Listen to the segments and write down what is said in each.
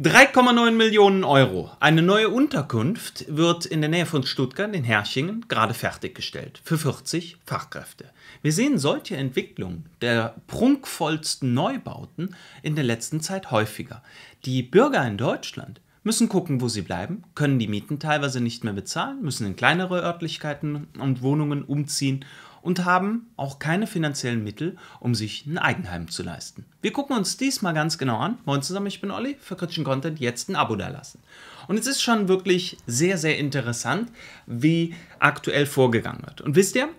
3,9 Millionen Euro. Eine neue Unterkunft wird in der Nähe von Stuttgart in Herschingen gerade fertiggestellt für 40 Fachkräfte. Wir sehen solche Entwicklungen der prunkvollsten Neubauten in der letzten Zeit häufiger. Die Bürger in Deutschland müssen gucken, wo sie bleiben, können die Mieten teilweise nicht mehr bezahlen, müssen in kleinere Örtlichkeiten und Wohnungen umziehen und haben auch keine finanziellen Mittel, um sich ein Eigenheim zu leisten. Wir gucken uns diesmal ganz genau an. Moin zusammen, ich bin Olli, für kritischen Content jetzt ein Abo dalassen. Und es ist schon wirklich sehr, sehr interessant, wie aktuell vorgegangen wird. Und wisst ihr,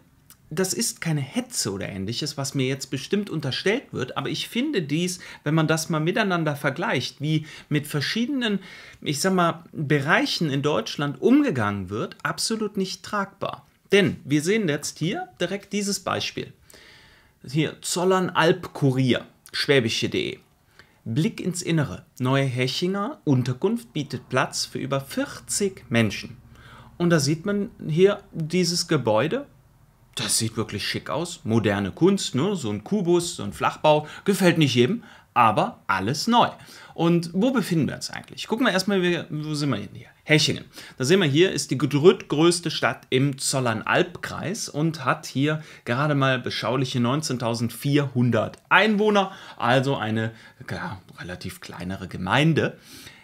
das ist keine Hetze oder ähnliches, was mir jetzt bestimmt unterstellt wird, aber ich finde dies, wenn man das mal miteinander vergleicht, wie mit verschiedenen, ich sag mal, Bereichen in Deutschland umgegangen wird, absolut nicht tragbar. Denn wir sehen jetzt hier direkt dieses Beispiel. Hier Zollern Alp schwäbische.de. Blick ins Innere. Neue Hechinger Unterkunft bietet Platz für über 40 Menschen. Und da sieht man hier dieses Gebäude. Das sieht wirklich schick aus. Moderne Kunst, ne? so ein Kubus, so ein Flachbau. Gefällt nicht jedem, aber alles neu. Und wo befinden wir uns eigentlich? Gucken wir erstmal, wo sind wir denn hier? Hechingen. Da sehen wir hier, ist die drittgrößte Stadt im Zollernalbkreis und hat hier gerade mal beschauliche 19.400 Einwohner, also eine ja, relativ kleinere Gemeinde.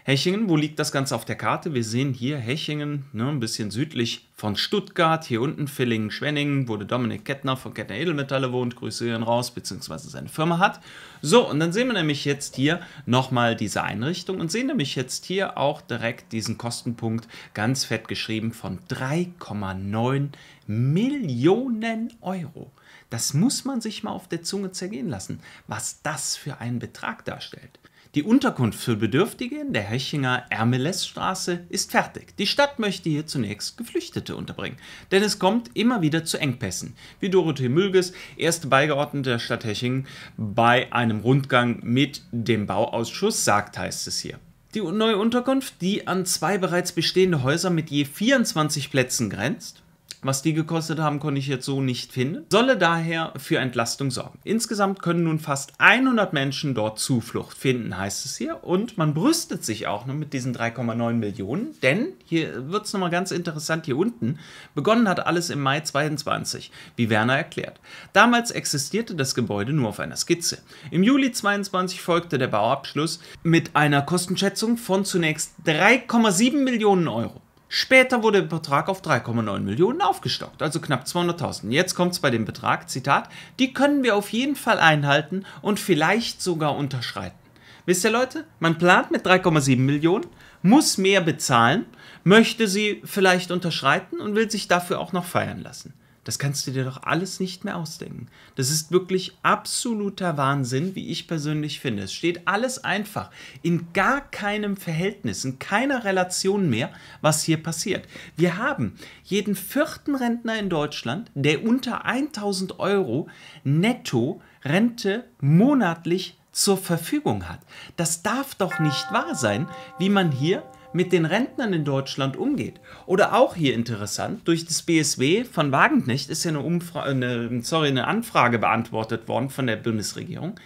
Hechingen, wo liegt das Ganze auf der Karte? Wir sehen hier Hechingen, ne, ein bisschen südlich von Stuttgart, hier unten Villingen, Schwenningen, wo der Dominik Kettner von Kettner Edelmetalle wohnt, Grüße gehen raus, beziehungsweise seine Firma hat. So, und dann sehen wir nämlich jetzt hier nochmal diese Einrichtung und sehen nämlich jetzt hier auch direkt diesen Kostenpunkt ganz fett geschrieben von 3,9 Millionen Euro. Das muss man sich mal auf der Zunge zergehen lassen, was das für einen Betrag darstellt. Die Unterkunft für Bedürftige in der Hechinger Ermelesstraße ist fertig. Die Stadt möchte hier zunächst Geflüchtete unterbringen, denn es kommt immer wieder zu Engpässen, wie Dorothee Mülges, erste Beigeordnete der Stadt Hechingen, bei einem Rundgang mit dem Bauausschuss sagt, heißt es hier. Die neue Unterkunft, die an zwei bereits bestehende Häuser mit je 24 Plätzen grenzt, was die gekostet haben, konnte ich jetzt so nicht finden. Solle daher für Entlastung sorgen. Insgesamt können nun fast 100 Menschen dort Zuflucht finden, heißt es hier. Und man brüstet sich auch mit diesen 3,9 Millionen, denn hier wird es nochmal ganz interessant hier unten. Begonnen hat alles im Mai 22, wie Werner erklärt. Damals existierte das Gebäude nur auf einer Skizze. Im Juli 22 folgte der Bauabschluss mit einer Kostenschätzung von zunächst 3,7 Millionen Euro. Später wurde der Betrag auf 3,9 Millionen aufgestockt, also knapp 200.000. Jetzt kommt es bei dem Betrag, Zitat, die können wir auf jeden Fall einhalten und vielleicht sogar unterschreiten. Wisst ihr Leute, man plant mit 3,7 Millionen, muss mehr bezahlen, möchte sie vielleicht unterschreiten und will sich dafür auch noch feiern lassen. Das kannst du dir doch alles nicht mehr ausdenken. Das ist wirklich absoluter Wahnsinn, wie ich persönlich finde. Es steht alles einfach in gar keinem Verhältnis, in keiner Relation mehr, was hier passiert. Wir haben jeden vierten Rentner in Deutschland, der unter 1000 Euro netto Rente monatlich zur Verfügung hat. Das darf doch nicht wahr sein, wie man hier mit den Rentnern in Deutschland umgeht. Oder auch hier interessant, durch das BSW von Wagenknecht ist ja eine, Umfra eine, sorry, eine Anfrage beantwortet worden von der Bundesregierung.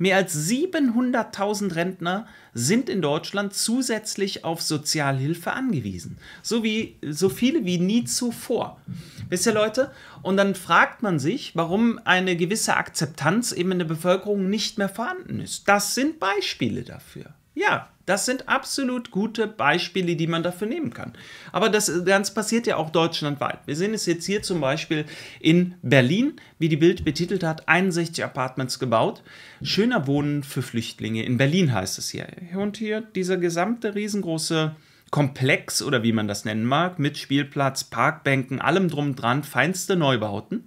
Mehr als 700.000 Rentner sind in Deutschland zusätzlich auf Sozialhilfe angewiesen. So, wie, so viele wie nie zuvor. Wisst ihr, Leute? Und dann fragt man sich, warum eine gewisse Akzeptanz eben in der Bevölkerung nicht mehr vorhanden ist. Das sind Beispiele dafür. Ja, das sind absolut gute Beispiele, die man dafür nehmen kann. Aber das Ganze passiert ja auch deutschlandweit. Wir sehen es jetzt hier zum Beispiel in Berlin, wie die Bild betitelt hat, 61 Apartments gebaut. Schöner Wohnen für Flüchtlinge. In Berlin heißt es hier. Und hier dieser gesamte riesengroße Komplex oder wie man das nennen mag, mit Spielplatz, Parkbänken, allem drum dran, feinste Neubauten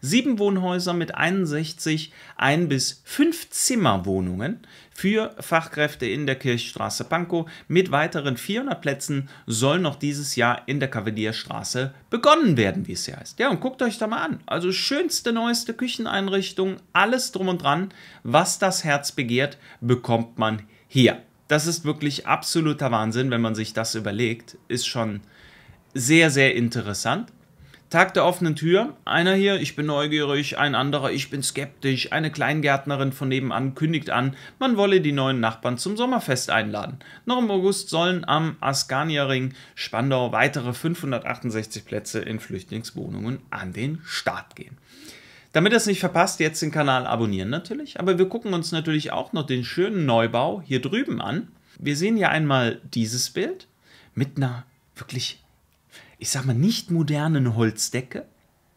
sieben Wohnhäuser mit 61 ein bis fünf Zimmerwohnungen für Fachkräfte in der Kirchstraße Pankow. Mit weiteren 400 Plätzen soll noch dieses Jahr in der Kavalierstraße begonnen werden, wie es hier heißt. Ja, und guckt euch da mal an. Also schönste, neueste Kücheneinrichtung, alles drum und dran. Was das Herz begehrt, bekommt man hier. Das ist wirklich absoluter Wahnsinn, wenn man sich das überlegt. Ist schon sehr, sehr interessant. Tag der offenen Tür. Einer hier, ich bin neugierig, ein anderer, ich bin skeptisch. Eine Kleingärtnerin von nebenan kündigt an, man wolle die neuen Nachbarn zum Sommerfest einladen. Noch im August sollen am Askania-Ring Spandau weitere 568 Plätze in Flüchtlingswohnungen an den Start gehen. Damit ihr es nicht verpasst, jetzt den Kanal abonnieren natürlich, aber wir gucken uns natürlich auch noch den schönen Neubau hier drüben an. Wir sehen hier einmal dieses Bild mit einer wirklich ich sag mal, nicht modernen Holzdecke.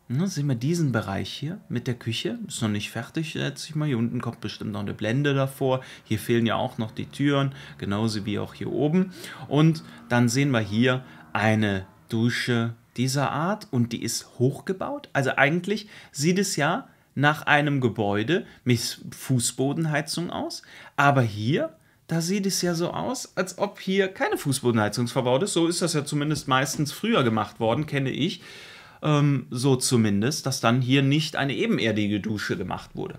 Ne, sehen wir diesen Bereich hier mit der Küche. Ist noch nicht fertig, schätze ich mal. Hier unten kommt bestimmt noch eine Blende davor. Hier fehlen ja auch noch die Türen, genauso wie auch hier oben. Und dann sehen wir hier eine Dusche dieser Art und die ist hochgebaut. Also eigentlich sieht es ja nach einem Gebäude mit Fußbodenheizung aus. Aber hier da sieht es ja so aus, als ob hier keine Fußbodenheizung verbaut ist. So ist das ja zumindest meistens früher gemacht worden, kenne ich. Ähm, so zumindest, dass dann hier nicht eine ebenerdige Dusche gemacht wurde.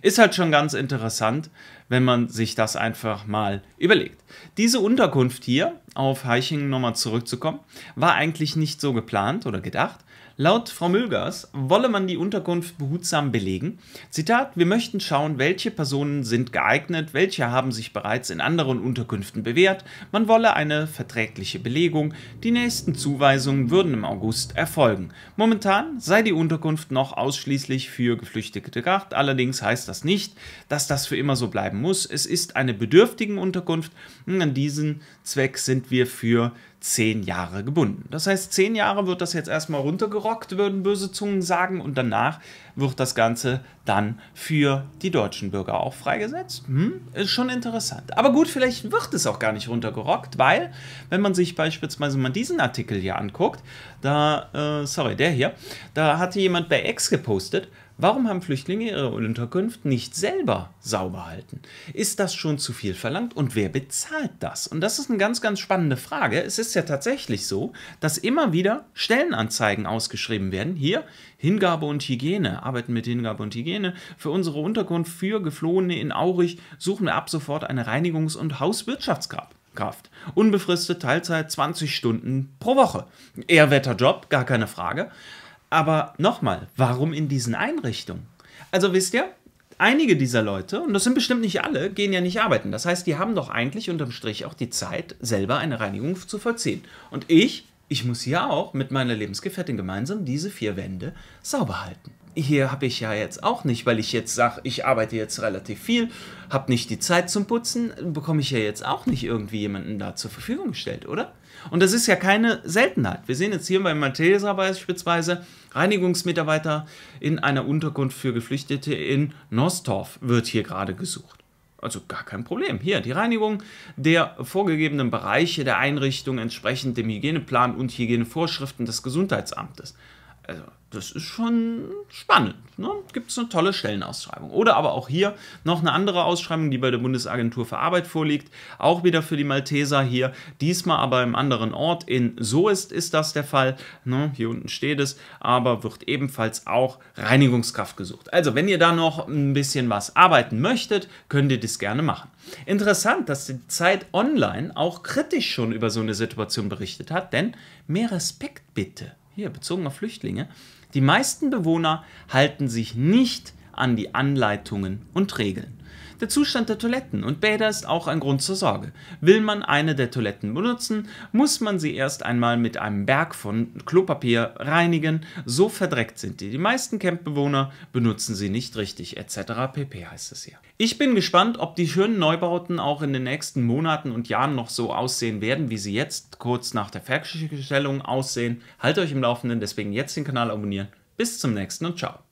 Ist halt schon ganz interessant, wenn man sich das einfach mal überlegt. Diese Unterkunft hier, auf Heichingen nochmal zurückzukommen, war eigentlich nicht so geplant oder gedacht, Laut Frau Mülgers wolle man die Unterkunft behutsam belegen. Zitat, wir möchten schauen, welche Personen sind geeignet, welche haben sich bereits in anderen Unterkünften bewährt. Man wolle eine verträgliche Belegung. Die nächsten Zuweisungen würden im August erfolgen. Momentan sei die Unterkunft noch ausschließlich für Geflüchtete gedacht. Allerdings heißt das nicht, dass das für immer so bleiben muss. Es ist eine bedürftigen Unterkunft an diesen Zweck sind wir für zehn Jahre gebunden. Das heißt, zehn Jahre wird das jetzt erstmal runtergerockt, würden böse Zungen sagen, und danach wird das Ganze dann für die deutschen Bürger auch freigesetzt. Hm, ist schon interessant. Aber gut, vielleicht wird es auch gar nicht runtergerockt, weil, wenn man sich beispielsweise mal diesen Artikel hier anguckt, da, äh, sorry, der hier, da hatte jemand bei X gepostet, Warum haben Flüchtlinge ihre Unterkunft nicht selber sauber halten? Ist das schon zu viel verlangt und wer bezahlt das? Und das ist eine ganz, ganz spannende Frage. Es ist ja tatsächlich so, dass immer wieder Stellenanzeigen ausgeschrieben werden. Hier Hingabe und Hygiene, arbeiten mit Hingabe und Hygiene. Für unsere Unterkunft für Geflohene in Aurich suchen wir ab sofort eine Reinigungs- und Hauswirtschaftskraft. Kraft. Unbefristet Teilzeit 20 Stunden pro Woche. Eher Wetterjob, gar keine Frage. Aber nochmal, warum in diesen Einrichtungen? Also wisst ihr, einige dieser Leute, und das sind bestimmt nicht alle, gehen ja nicht arbeiten. Das heißt, die haben doch eigentlich unterm Strich auch die Zeit, selber eine Reinigung zu vollziehen. Und ich, ich muss hier auch mit meiner Lebensgefährtin gemeinsam diese vier Wände sauber halten hier habe ich ja jetzt auch nicht, weil ich jetzt sage, ich arbeite jetzt relativ viel, habe nicht die Zeit zum Putzen, bekomme ich ja jetzt auch nicht irgendwie jemanden da zur Verfügung gestellt, oder? Und das ist ja keine Seltenheit. Wir sehen jetzt hier bei Malteser beispielsweise, Reinigungsmitarbeiter in einer Unterkunft für Geflüchtete in Nostorf wird hier gerade gesucht. Also gar kein Problem. Hier die Reinigung der vorgegebenen Bereiche der Einrichtung entsprechend dem Hygieneplan und Hygienevorschriften des Gesundheitsamtes. Also das ist schon spannend. Ne? Gibt es eine tolle Stellenausschreibung. Oder aber auch hier noch eine andere Ausschreibung, die bei der Bundesagentur für Arbeit vorliegt. Auch wieder für die Malteser hier. Diesmal aber im anderen Ort. In Soest ist das der Fall. Ne? Hier unten steht es. Aber wird ebenfalls auch Reinigungskraft gesucht. Also wenn ihr da noch ein bisschen was arbeiten möchtet, könnt ihr das gerne machen. Interessant, dass die Zeit Online auch kritisch schon über so eine Situation berichtet hat. Denn mehr Respekt bitte hier bezogen auf Flüchtlinge, die meisten Bewohner halten sich nicht an die Anleitungen und Regeln. Der Zustand der Toiletten und Bäder ist auch ein Grund zur Sorge. Will man eine der Toiletten benutzen, muss man sie erst einmal mit einem Berg von Klopapier reinigen, so verdreckt sind die. Die meisten Campbewohner benutzen sie nicht richtig, etc. pp. heißt es hier. Ich bin gespannt, ob die schönen Neubauten auch in den nächsten Monaten und Jahren noch so aussehen werden, wie sie jetzt kurz nach der Fertigstellung aussehen. Haltet euch im Laufenden, deswegen jetzt den Kanal abonnieren. Bis zum nächsten und ciao.